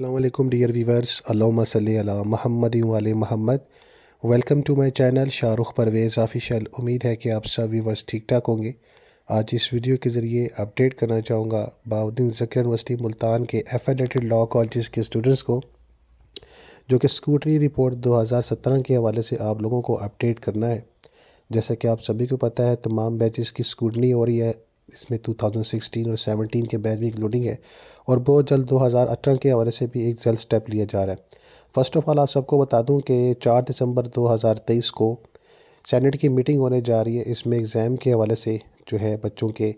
अल्लाम dear viewers अल्ला महमद वाल महमद welcome to my channel Shahrukh Parvez official उम्मीद है कि आप सब वीवर्स ठीक ठाक होंगे आज इस वीडियो के ज़रिए अपडेट करना चाहूँगा बाउद्दीन जकर यूनिवर्सिटी मुल्तान के एफेडेटेड लॉ कॉलेज के स्टूडेंट्स को जो कि स्कूटरी रिपोर्ट 2017 के हवाले से आप लोगों को अपडेट करना है जैसा कि आप सभी को पता है तमाम बैचेस की स्कूटनी हो रही है इसमें 2016 और 17 के बैच एक लोडिंग है और बहुत जल्द 2018 के हवाले से भी एक जल्द स्टेप लिया जा रहा है फर्स्ट ऑफ़ ऑल आप सबको बता दूं कि 4 दिसंबर 2023 को सेनेट की मीटिंग होने जा रही है इसमें एग्ज़ाम के हवाले से जो है बच्चों के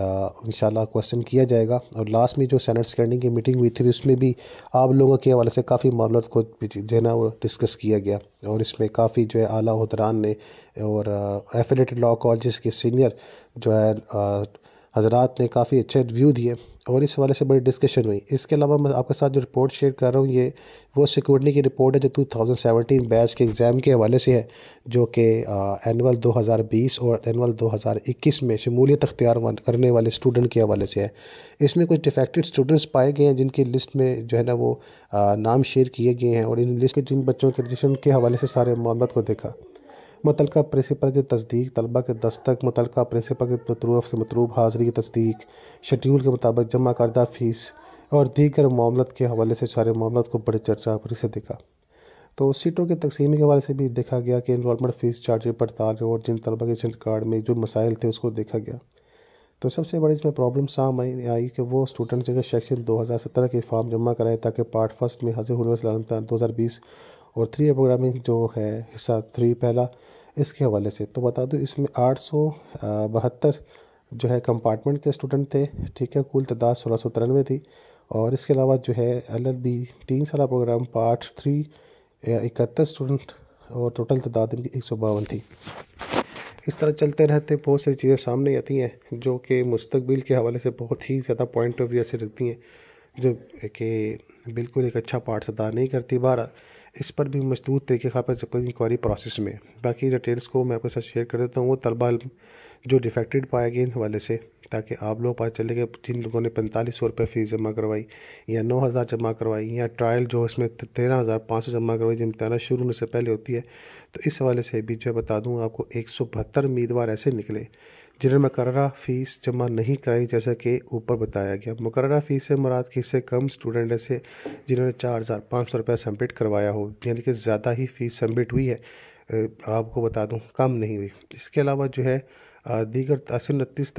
इन क्वेश्चन किया जाएगा और लास्ट में जो सेनेट स्कैंडिंग की मीटिंग हुई थी उसमें भी आप लोगों के हवाले से काफ़ी मामलों को जो है ना वो डिस्कस किया गया और इसमें काफ़ी जो है आला उतरान ने और एफिलेटेड लॉ कॉलेज के सीनियर जो है हज़रा ने काफ़ी अच्छे व्यू दिए और इस हवाले से बड़ी डिस्कशन हुई इसके अलावा मैं आपके साथ जो रिपोर्ट शेयर कर रहा हूँ ये वो सिक्योरिटी की रिपोर्ट है जो 2017 बैच के एग्ज़ाम के हवाले से है जो कि एनअल 2020 और एनअल 2021 में शमूलियत अख्तियार करने वाले स्टूडेंट के हवाले से है इसमें कुछ डिफेक्टेड स्टूडेंट्स पाए गए हैं जिनकी लिस्ट में जो है ना वो आ, नाम शेयर किए गए हैं और इन लिस्ट के जिन बच्चों के रजिस्ट्रेशन के हवाले से सारे मामलों को देखा मुतल प्रिंसिपल की तस्दीक तलबा के दस्तक मुतल प्रिंसिपल के मतरूफ से मतरूब हाजिरी की तस्दीक शेड्यूल के मुताबिक जमा करदा फ़ीस और दीगर मामलत के हवाले से सारे मामलों को बड़े चर्चा पर से देखा तो सीटों की तकसीमी के हवाले से भी देखा गया कि इनमेंट फ़ीस चार्ज पड़ताल और जिन तलबा के एडमिशन कार्ड में जो मसाइल थे उसको देखा गया तो सबसे बड़ी इसमें प्रॉब्लम सामने आई कि वो स्टूडेंट जिन्हें सेक्शन 2017 के फॉर्म जमा कराए ताकि पार्ट फर्स्ट में हाजिर होने वाले दो हज़ार बीस और थ्री प्रोग्रामिंग जो है हिस्सा थ्री पहला इसके हवाले से तो बता दूँ इसमें आठ सौ बहत्तर जो है कंपार्टमेंट के स्टूडेंट थे ठीक है कुल तादाद तो सोलह सौ तिरानवे थी और इसके अलावा जो है एल एल बी तीन साल प्रोग्राम पार्ट थ्री इकहत्तर स्टूडेंट और टोटल तादाद इनकी एक सौ बावन थी इस तरह चलते रहते बहुत सारी चीज़ें सामने आती हैं जो कि मुस्तबिल के हवाले से बहुत ही ज़्यादा पॉइंट ऑफ व्यू से रखती हैं जो कि बिल्कुल एक अच्छा पार्ट अदा नहीं करती बारह इस पर भी मजबूत तरीके खा पर इंक्वायरी प्रोसेस में बाकी डिटेल्स को मैं आपके साथ शेयर कर देता हूँ वो तलबा जो डिफेक्टेड पाया गया इन हवाले से ताकि आप लोग पता चले कि जिन लोगों ने पैंतालीस सौ रुपये फ़ीस जमा करवाई या नौ हज़ार जमा करवाई या ट्रायल जो इसमें तेरह हज़ार पाँच सौ जमा करवाई जो इम्तहाना शुरू होने से पहले होती है तो इस हवाले से भी जो है बता दूँ आपको एक सौ बहत्तर उम्मीदवार ऐसे निकले जिन्हें मकर फ़ीस जमा नहीं कराई जैसा कि ऊपर बताया गया मुकर फ़ीस से मुराद कि से कम स्टूडेंट ऐसे जिन्होंने चार हज़ार पाँच सौ रुपया सबमिट करवाया हो यानी कि ज़्यादा ही फ़ीस सबमिट हुई है आपको बता दूँ कम नहीं हुई इसके अलावा जो है दीगर असर उनतीस